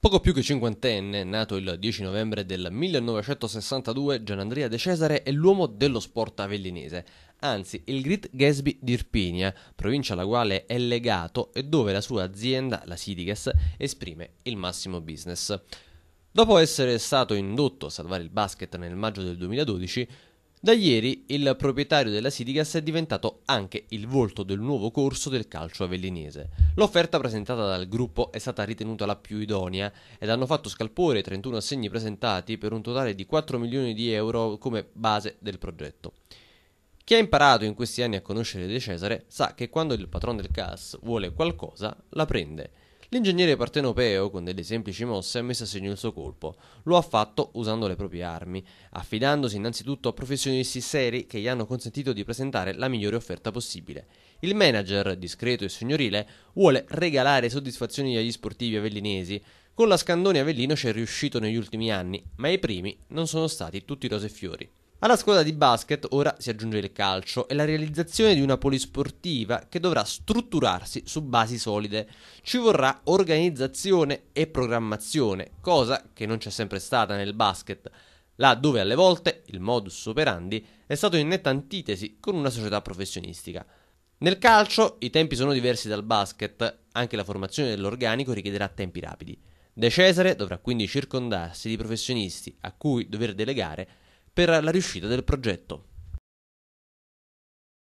Poco più che cinquantenne, nato il 10 novembre del 1962, Gianandrea De Cesare è l'uomo dello sport avellinese, anzi il Great Gatsby di Irpinia, provincia alla quale è legato e dove la sua azienda, la Sidiges, esprime il massimo business. Dopo essere stato indotto a salvare il basket nel maggio del 2012, da ieri il proprietario della Sidigas è diventato anche il volto del nuovo corso del calcio avellinese. L'offerta presentata dal gruppo è stata ritenuta la più idonea ed hanno fatto scalpore i 31 assegni presentati per un totale di 4 milioni di euro come base del progetto. Chi ha imparato in questi anni a conoscere De Cesare sa che quando il patrono del CAS vuole qualcosa la prende. L'ingegnere partenopeo, con delle semplici mosse, ha messo a segno il suo colpo. Lo ha fatto usando le proprie armi, affidandosi innanzitutto a professionisti seri che gli hanno consentito di presentare la migliore offerta possibile. Il manager, discreto e signorile, vuole regalare soddisfazioni agli sportivi avellinesi. Con la Scandone Avellino ci è riuscito negli ultimi anni, ma i primi non sono stati tutti rose e fiori. Alla squadra di basket ora si aggiunge il calcio e la realizzazione di una polisportiva che dovrà strutturarsi su basi solide. Ci vorrà organizzazione e programmazione, cosa che non c'è sempre stata nel basket, là dove alle volte il modus operandi è stato in netta antitesi con una società professionistica. Nel calcio i tempi sono diversi dal basket, anche la formazione dell'organico richiederà tempi rapidi. De Cesare dovrà quindi circondarsi di professionisti a cui dover delegare per la riuscita del progetto.